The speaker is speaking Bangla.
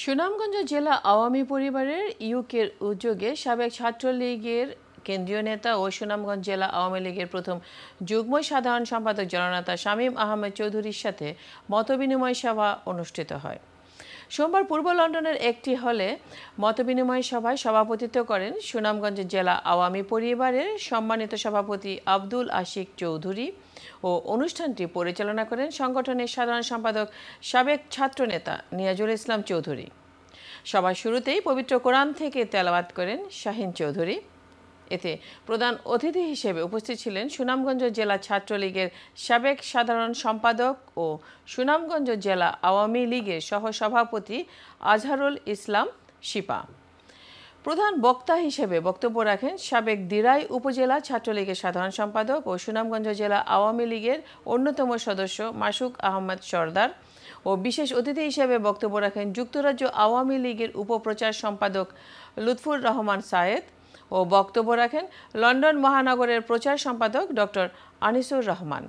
সুনামগঞ্জ জেলা আওয়ামী পরিবারের ইউকের উদ্যোগে সাবেক ছাত্রলীগের কেন্দ্রীয় নেতা ও সুনামগঞ্জ জেলা আওয়ামী লীগের প্রথম যুগ্ম সাধারণ সম্পাদক জননেতা শামীম আহমেদ চৌধুরীর সাথে মতবিনিময় সভা অনুষ্ঠিত হয় সোমবার পূর্ব লন্ডনের একটি হলে মতবিনিময় সভায় সভাপতিত্ব করেন সুনামগঞ্জের জেলা আওয়ামী পরিবারের সম্মানিত সভাপতি আব্দুল আশিক চৌধুরী ও অনুষ্ঠানটি পরিচালনা করেন সংগঠনের সাধারণ সম্পাদক সাবেক ছাত্রনেতা নিয়াজুল ইসলাম চৌধুরী সভার শুরুতেই পবিত্র কোরআন থেকে তেলাবাদ করেন শাহিন চৌধুরী এতে প্রধান অতিথি হিসেবে উপস্থিত ছিলেন সুনামগঞ্জ জেলা ছাত্রলীগের সাবেক সাধারণ সম্পাদক ও সুনামগঞ্জ জেলা আওয়ামী লীগের সহসভাপতি আজহারুল ইসলাম শিপা প্রধান বক্তা হিসেবে বক্তব্য রাখেন সাবেক দিরাই উপজেলা ছাত্রলীগের সাধারণ সম্পাদক ও সুনামগঞ্জ জেলা আওয়ামী লীগের অন্যতম সদস্য মাসুক আহমদ সর্দার ও বিশেষ অতিথি হিসেবে বক্তব্য রাখেন যুক্তরাজ্য আওয়ামী লীগের উপপ্রচার সম্পাদক লুৎফুর রহমান সায়েদ ও বক্তব্য রাখেন লন্ডন মহানগরের প্রচার সম্পাদক ডক্টর আনিসুর রহমান